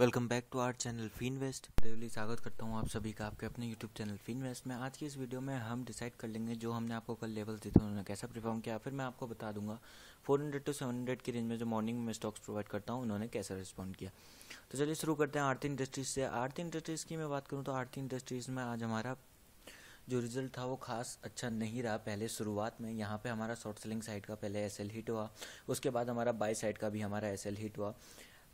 welcome back to our channel फिन वेस्ट देवली स्वागत करता हूँ आप सभी का आपके अपने यूट्यूब चैनल फिन वेस्ट में आज की इस वीडियो में हम डिसाइड कर लेंगे जो हमने आपको कल लेवल दिए थे उन्होंने कैसा परफॉर्म किया फिर मैं आपको बता दूंगा 400 टू 700 की रेंज में जो मॉर्निंग में स्टॉक्स प्रोवाइड करता हूँ उन्होंने कैसा रिस्पॉन्ड किया तो चलिए शुरू करते हैं आरती इंडस्ट्रीज से आरती इंडस्ट्रीज़ की मैं बात करूँ तो आरती इंडस्ट्रीज़ में आज हमारा जो रिजल्ट था वो खास अच्छा नहीं रहा पहले शुरुआत में यहाँ पे हमारा शॉर्ट सेलिंग साइड का पहले एसएल हिट हुआ उसके बाद हमारा बाई साइड का भी हमारा एसएल हिट हुआ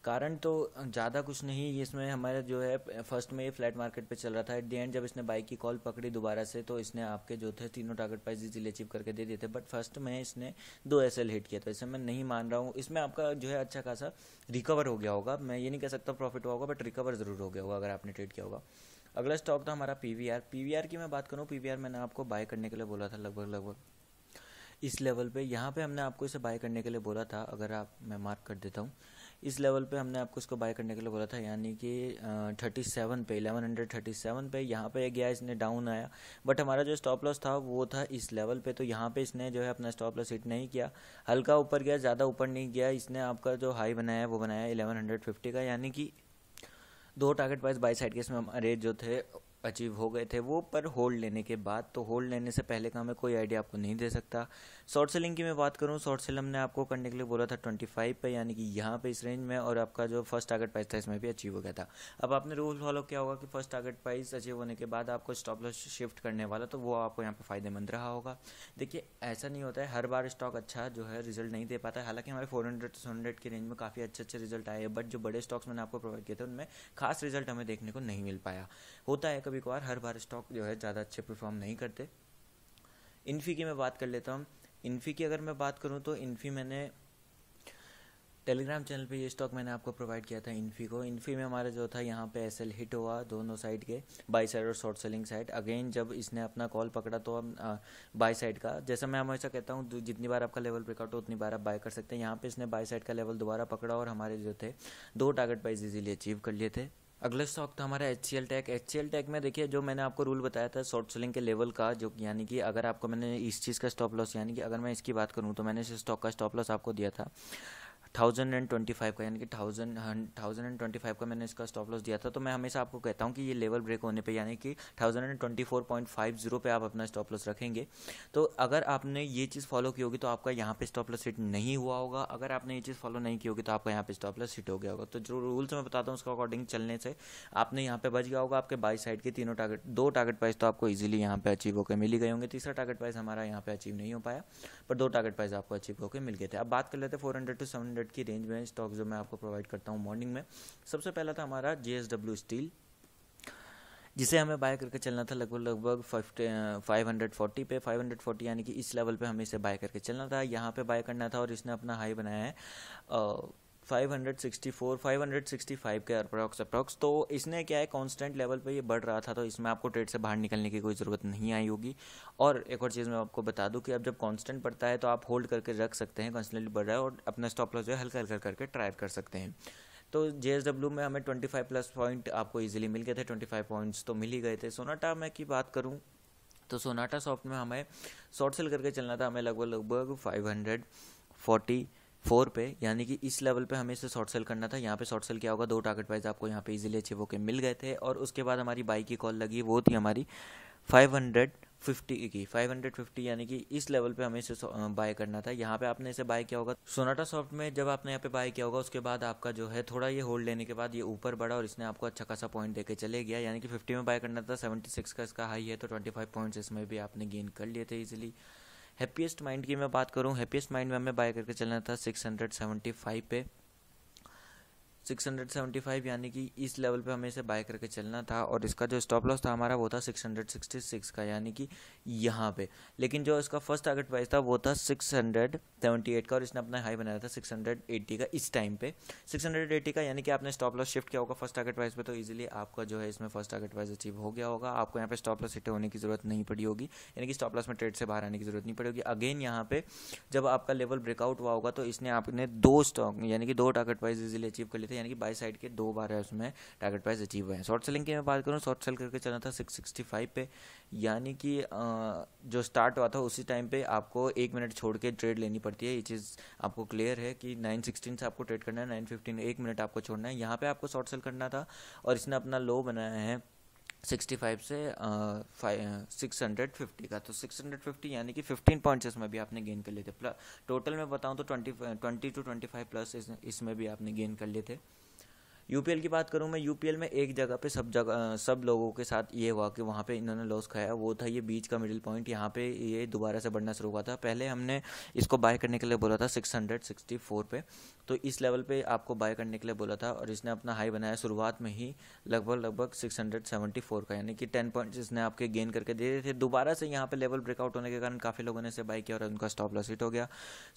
कारण तो ज़्यादा कुछ नहीं इसमें हमारा जो है फर्स्ट में ये फ्लैट मार्केट पे चल रहा था एट दी एंड जब इसने बाइक की कॉल पकड़ी दोबारा से तो इसने आपके जो थे तीनों टारगेट प्राइस इजीली अचीव करके दे दिए थे बट फर्स्ट में इसने दो एस हिट किया था इसे मैं नहीं मान रहा हूँ इसमें आपका जो है अच्छा खासा रिकवर हो गया होगा मैं ये नहीं कह सकता प्रॉफिट हुआ होगा बट रिकवर ज़रूर हो गया होगा अगर आपने ट्रेड किया होगा अगला स्टॉक था हमारा पी वी की मैं बात करूँ पी मैंने आपको बाय करने के लिए बोला था लगभग लगभग इस लेवल पे यहाँ पे हमने आपको इसे बाय करने के लिए बोला था अगर आप मैं मार्क कर देता हूँ इस लेवल पे हमने आपको इसको बाय करने के लिए बोला था यानी कि थर्टी सेवन पे इलेवन हंड्रेड थर्टी सेवन पे यहाँ पे गया इसने डाउन आया बट हमारा जो स्टॉप लॉस था वो था इस लेवल पे तो यहाँ पे इसने जो है अपना स्टॉप लॉस हिट नहीं किया हल्का ऊपर गया ज़्यादा ऊपर नहीं गया इसने आपका जो हाई बनाया वो बनाया इलेवन हंड्रेड फिफ्टी का यानी कि दो टारगेट वाइज बाई साइड के इसमें हमारे जो थे अचीव हो गए थे वो पर होल्ड लेने के बाद तो होल्ड लेने से पहले का हमें कोई आइडिया आपको नहीं दे सकता शॉर्ट सेलिंग की मैं बात करूँ शॉर्ट सेल हमने आपको करने के लिए बोला था ट्वेंटी फाइव पर यानी कि यहाँ पे इस रेंज में और आपका जो फर्स्ट टारगेट प्राइस था इसमें भी अचीव हो गया था अब आपने रूल फॉलो किया होगा कि फर्स्ट टारगेट प्राइस अचीव होने के बाद आपको स्टॉप लॉस शिफ्ट करने वाला तो वो आपको यहाँ पर फायदेमंद रहा होगा देखिए ऐसा नहीं होता है हर बार स्टॉक अच्छा जो है रिजल्ट नहीं दे पाता है हालांकि हमारे फोर हंड्रेड टू हंड्रेड की रेंज में काफ़ी अच्छे अच्छे रिजल्ट आए बट जो बड़े स्टॉक्स मैंने आपको प्रोवाइड किए थे उनमें खास रिजल्ट हमें देखने को नहीं मिल पाया होता है कभी कभार हर बार स्टॉक जो है ज़्यादा अच्छे परफॉर्म नहीं करते इन्फी की मैं बात कर लेता हूँ इन्फी की अगर मैं बात करूँ तो इन्फी मैंने टेलीग्राम चैनल पे ये स्टॉक मैंने आपको प्रोवाइड किया था इन्फी को इन्फी में हमारा जो था यहाँ पे एस हिट हुआ दोनों साइड के बाई साइड और शॉर्ट सेलिंग साइड अगेन जब इसने अपना कॉल पकड़ा तो बाई साइड का जैसा मैं हमेशा कहता हूँ जितनी बार आपका लेवल ब्रेकआउट हो उतनी बार आप बाय कर सकते हैं यहाँ पे इसने बाई साइड का लेवल दोबारा पकड़ा और हमारे जो थे दो टारगेट प्राइज इजीली अचीव कर लिए थे अगला स्टॉक था हमारा H C L tech H C L tech में देखिए जो मैंने आपको रूल बताया था शॉर्ट सेलिंग के लेवल का जो यानी कि अगर आपको मैंने इस चीज़ का स्टॉप लॉस यानी कि अगर मैं इसकी बात करूँ तो मैंने इस स्टॉक का स्टॉप लॉस आपको दिया था थाउजेंड एंड ट्वेंटी फाइव का यानी कि thousand thousand and twenty five का मैंने इसका स्टॉप लॉस दिया था तो मैं हमेशा आपको कहता हूँ कि ये लेवल ब्रेक होने पे यानी कि thousand and twenty four point five zero पे आप अपना स्टॉप लॉस रखेंगे तो अगर आपने ये चीज़ फॉलो की होगी तो आपका यहाँ पे स्टॉप लॉस हिट नहीं हुआ होगा अगर आपने ये चीज़ फॉलो नहीं की होगी तो आपका यहाँ पे स्टॉप लॉस हिट हो गया होगा तो जो रूल्स मैं बताता हूँ उसके अकॉर्डिंग चलने से आपने यहाँ पे बच गया होगा आपके बाई साइड के तीनों टारगेट दो टारगेट प्राइस तो आपको ईजिली यहाँ पे अचीव होकर मिली गए होंगे तीसरा टारगेट प्राइस हमारा यहाँ पे अचीव नहीं हो पाया पर दो टारगेट प्राइस आपको अचीव होकर मिल गए थे अब बात कर लेते हैं four hundred two seven hundred की रेंज में स्टॉक जो मैं आपको प्रोवाइड करता हूँ मॉर्निंग में सबसे पहला था हमारा जे स्टील जिसे हमें बाय करके चलना था लगभग लगभग फाइव हंड्रेड फोर्टी पे फाइव हंड्रेड फोर्टी यानी कि इस लेवल पे हमें इसे बाय करके चलना था यहाँ पे बाय करना था और इसने अपना हाई बनाया है 564 565 के अप्रॉक्स अप्रॉक्स तो इसने क्या है कांस्टेंट लेवल पे ये बढ़ रहा था तो इसमें आपको ट्रेड से बाहर निकलने की कोई ज़रूरत नहीं आई होगी और एक और चीज़ मैं आपको बता दूं कि अब जब कांस्टेंट बढ़ता है तो आप होल्ड करके रख सकते हैं कॉन्स्टेंटली बढ़ रहा है और अपना स्टॉप लॉस जो है हल्का हल्का करके ट्राई कर सकते हैं तो जे में हमें ट्वेंटी प्लस पॉइंट आपको ईजिली मिल गए थे ट्वेंटी पॉइंट्स तो मिल ही गए थे सोनाटा में की बात करूँ तो सोनाटा सॉफ्ट में हमें शॉर्ट सेल करके चलना था हमें लगभग लगभग फाइव हंड्रेड फोर्टी फोर पे यानी कि इस लेवल पे हमें इसे शॉर्ट सेल करना था यहाँ पे शॉर्ट सेल क्या होगा दो टारगेट प्राइस आपको यहाँ पे इजीली अच्छे होकर मिल गए थे और उसके बाद हमारी बाई की कॉल लगी वो थी हमारी 550 की 550 यानी कि इस लेवल पे हमें इसे बाय करना था यहाँ पे आपने इसे बाय किया होगा सोनाटा सॉफ्ट में जब आपने यहाँ पे बाय किया होगा उसके बाद आपका जो है थोड़ा ये होल्ड लेने के बाद ये ऊपर बढ़ा और इसने आपको अच्छा खासा पॉइंट देके चले गया यानी कि 50 में बाय करना था 76 का इसका हाई है तो 25 पॉइंट्स इसमें भी आपने गेन कर लिए थे इजिली हैप्पीएस्ट माइंड की मैं बात करूँ हैप्पीएस्ट माइंड में हमें बाय करके चलना था सिक्स हंड्रेड सेवेंटी फाइव पे 675 यानी कि इस लेवल पे हमें इसे बाय करके चलना था और इसका जो स्टॉप लॉस था हमारा वो था 666 का यानी कि यहाँ पे लेकिन जो इसका फर्स्ट टारगेट प्राइस था वो था 678 का और इसने अपना हाई बनाया था 680 का इस टाइम पे 680 का यानी कि आपने स्टॉप लॉस शिफ्ट किया होगा फर्स्ट टारगेट प्राइस पे तो ईजिली आपका जो है इसमें फर्स्ट टारगेट प्राइस अचीव हो गया होगा आपको यहाँ पे स्टॉप लॉस हिट होने की जरूरत नहीं पड़ी होगी यानी कि स्टॉप लॉस में ट्रेड से बाहर आने की जरूरत नहीं पड़ेगी अगेन यहाँ पे जब आपका लेवल ब्रेकआउट हुआ होगा तो इसने आपने दो स्टॉक यानी कि दो टारगेट प्राइस इजिली अचीव कर लिए थे यानी कि बाई साइड के दो बार है उसमें टारगेट प्राइस अचीव हुए हैं शॉर्ट सेलिंग की मैं बात करूँ शॉर्ट सेल करके चला था सिक्स सिक्सटी फाइव पे यानी कि जो स्टार्ट हुआ था उसी टाइम पे आपको एक मिनट छोड़ के ट्रेड लेनी पड़ती है ये चीज़ आपको क्लियर है कि नाइन सिक्सटीन से आपको ट्रेड करना है नाइन फिफ्टीन एक मिनट आपको छोड़ना है यहाँ पर आपको शॉर्ट सेल करना था और इसने अपना लो बनाया है सिक्सटी फाइव से सिक्स हंड्रेड फिफ्टी का तो सिक्स हंड्रेड फिफ्टी यानी कि फिफ्टीन पॉइंट्स इसमें भी आपने गेन कर लिए थे प्लस टोटल में बताऊँ तो twenty twenty two twenty five plus इसमें भी आपने गेन कर लिए थे यूपीएल की बात करूँ मैं यूपीएल में एक जगह पे सब जगह सब लोगों के साथ ये हुआ कि वहाँ पे इन्होंने लॉस खाया वो था ये बीच का मिडिल पॉइंट यहाँ पे ये दोबारा से बढ़ना शुरू हुआ था पहले हमने इसको बाय करने के लिए बोला था सिक्स हंड्रेड सिक्सटी फोर पे तो इस लेवल पे आपको बाय करने के लिए बोला था और इसने अपना हाई बनाया शुरुआत में ही लगभग लगभग सिक्स हंड्रेड सेवेंटी फोर का यानी कि टेन पॉइंट्स इसने आपके गेन करके दे दिए थे दोबारा से यहाँ पे लेवल ब्रेकआउट होने के कारण काफ़ी लोगों ने इसे बाय किया और उनका स्टॉप लॉस हिट हो गया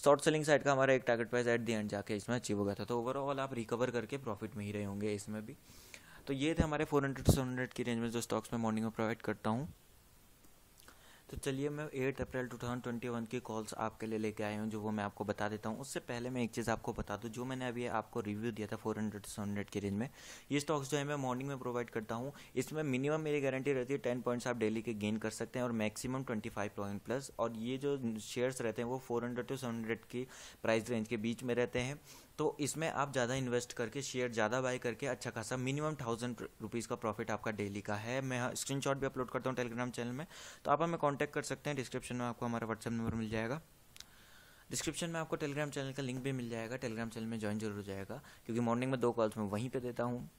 शॉर्ट सेलिंग साइड का हमारा एक target price at the end जाके इसमें अचीव हो गया था तो ओवरऑल आप रिकवर करके प्रॉफिट में ही रहे रहे होंगे इसमें भी तो ये थे हमारे four hundred two seven hundred की रेंज में जो स्टॉक्स मैं मॉर्निंग में प्रोवाइड करता हूँ तो चलिए मैं eight April two thousand twenty one की कॉल्स आपके लिए लेके आया हूँ जो वो मैं आपको बता देता हूँ उससे पहले मैं एक चीज़ आपको बता दूँ जो मैंने अभी आपको रिव्यू दिया था फोर हंड्रेड सेवन हंड्रेड के रेंज में ये स्टॉक्स जो है मैं मॉर्निंग में प्रोवाइड करता हूँ इसमें मिनिमम मेरी गारंटी रहती है टेन पॉइंट्स आप डेली के गेन कर सकते हैं और maximum twenty five point plus और ये जो शेयर्स रहते हैं वो four hundred two seven hundred की प्राइस रेंज के बीच में रहते हैं तो इसमें आप ज़्यादा इन्वेस्ट करके शेयर ज़्यादा बाय करके अच्छा खासा मिनिमम थाउजेंड रुपीज़ का प्रॉफिट आपका डेली का है मैं शॉट हाँ, भी अपलोड करता हूँ टेलीग्राम चैनल में तो आप हमें कॉन्टैक्ट कर सकते हैं डिस्क्रिप्शन में आपको हमारा व्हाट्सअप नंबर मिल जाएगा डिस्क्रिप्शन में आपको टेलीग्राम चैनल का लिंक भी मिल जाएगा टेलीग्राम चैनल में ज्वाइन जरूर हो जाएगा क्योंकि मॉर्निंग में दो कॉल्स मैं वहीं पर देता हूँ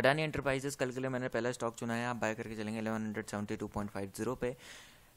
अडानी एंटरप्राइजेस कल के लिए मैंने पहला स्टॉक चुना है आप बाय करके चलेंगे hundred seventy two point five zero पे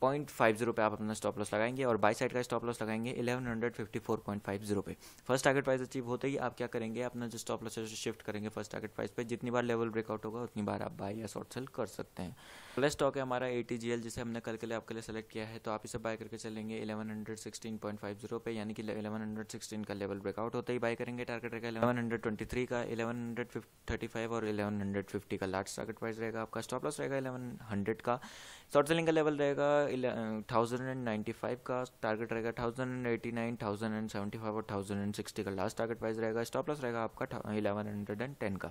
पॉइंट फाइव जीरो पे आप अपना स्टॉप लॉस लगाएंगे और बाई साइड का स्टॉप लॉस लगाएंगे eleven hundred fifty four point five zero पे फर्स्ट टारगेट प्राइस अचीव होते ही आप क्या करेंगे अपना जो स्टॉप लॉस है शिफ्ट करेंगे फर्स्ट टारगेट प्राइस पे जितनी बार लेवल ब्रेकआउट होगा उतनी बार आप बाय या शॉर्ट सेल कर सकते हैं प्लस स्टॉक है हमारा ए टी जी एल जिसे हमने कल के लिए आपके लिए सेलेक्ट किया है तो आप इसे बाय करके चलेंगे eleven hundred sixteen point five zero पे यानी कि इलेवन हंड्रेड सिक्सटीन का लेवल ब्रेकआउट होते ही बाय करेंगे टारगेट रहेगा इलेवन हंड्रेड ट्वेंटी थ्री का इलेवन हंड्रेड थर्टी फाइव और इलेवन हंड्रेड फिफ्टी का लास्ट टारगेट प्राइस रहेगा आपका स्टॉप लॉस रहेगा इलेवन हंड्रेड का शॉर्ट सेलिंग का लेवल रहेगा थाउजेंड एंड नाइन्टी फाइव का टारगेट रहेगा thousand and eighty nine thousand and seventy five और थाउजेंड एंड सिक्सटी का लास्ट टारगेट प्राइस रहेगा स्टॉप लॉस रहेगा आपका इलेवन हंड्रेड एंड टेन का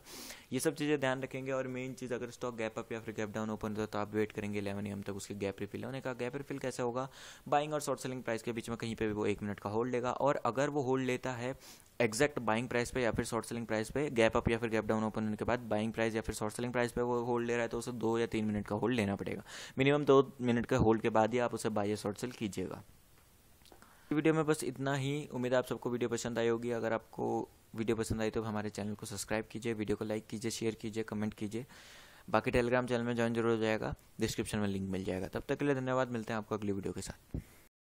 ये सब चीज़ें ध्यान रखेंगे और मेन चीज़ अगर स्टॉक गैप अप या फिर गैप डाउन ओपन होता है तो आप वेट करेंगे इलेवन एम तक उसके गैप रिफिल होने का गैप रिफिल कैसे होगा बाइंग और शॉर्ट सेलिंग प्राइस के बीच में कहीं पर भी वो एक मिनट का होल्ड लेगा और अगर वो होल्ड लेता है एग्जैक्ट बाइंग प्राइस पे या फिर शॉर्ट सेलिंग प्राइस पे गैप अप या फिर गैप डाउन ओपन होने के बाद बाइंग प्राइस या फिर शॉर्ट सेलिंग प्राइस पे वो होल्ड ले रहा है तो उसे दो या तीन मिनट का होल्ड लेना पड़ेगा मिनिमम दो मिनट का होल्ड के बाद ही आप उसे बाई या शॉर्ट सेल कीजिएगा वीडियो में बस इतना ही उम्मीद है आप सबको वीडियो पसंद आई होगी अगर आपको वीडियो पसंद आई तो हमारे चैनल को सब्सक्राइब कीजिए वीडियो को लाइक कीजिए शेयर कीजिए कमेंट कीजिए बाकी टेलीग्राम चैनल में ज्वाइन जरूर हो जाएगा डिस्क्रिप्शन में लिंक मिल जाएगा तब तक के लिए धन्यवाद मिलते हैं आपको अगली वीडियो के साथ